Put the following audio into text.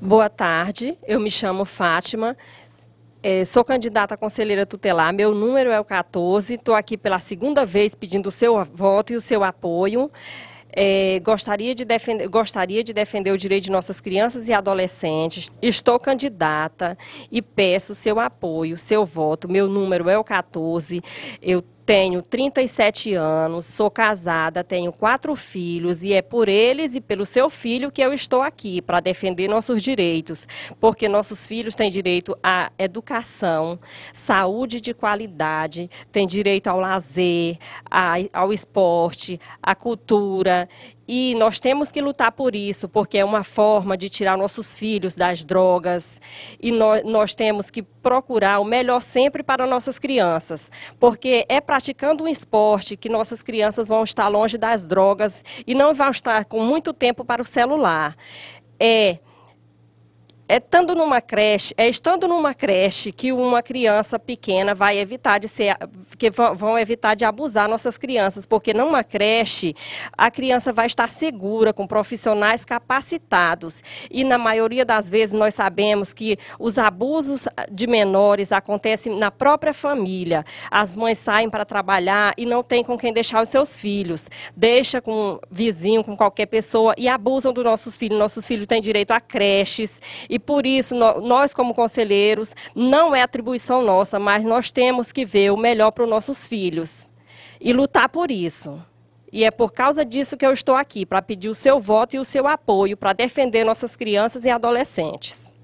Boa tarde, eu me chamo Fátima, é, sou candidata a conselheira tutelar, meu número é o 14, estou aqui pela segunda vez pedindo o seu voto e o seu apoio. É, gostaria, de defender, gostaria de defender o direito de nossas crianças e adolescentes. Estou candidata e peço seu apoio, seu voto. Meu número é o 14. Eu tenho 37 anos, sou casada, tenho quatro filhos e é por eles e pelo seu filho que eu estou aqui para defender nossos direitos, porque nossos filhos têm direito à educação, saúde de qualidade, têm direito ao lazer, a, ao esporte, à cultura e nós temos que lutar por isso, porque é uma forma de tirar nossos filhos das drogas. E nós temos que procurar o melhor sempre para nossas crianças, porque é para praticando um esporte que nossas crianças vão estar longe das drogas e não vão estar com muito tempo para o celular. É é estando numa creche, é estando numa creche que uma criança pequena vai evitar de ser, que vão evitar de abusar nossas crianças, porque numa creche a criança vai estar segura com profissionais capacitados e na maioria das vezes nós sabemos que os abusos de menores acontecem na própria família. As mães saem para trabalhar e não tem com quem deixar os seus filhos, deixa com um vizinho, com qualquer pessoa e abusam dos nossos filhos. Nossos filhos têm direito a creches e e por isso, nós, como conselheiros, não é atribuição nossa, mas nós temos que ver o melhor para os nossos filhos e lutar por isso. E é por causa disso que eu estou aqui, para pedir o seu voto e o seu apoio para defender nossas crianças e adolescentes.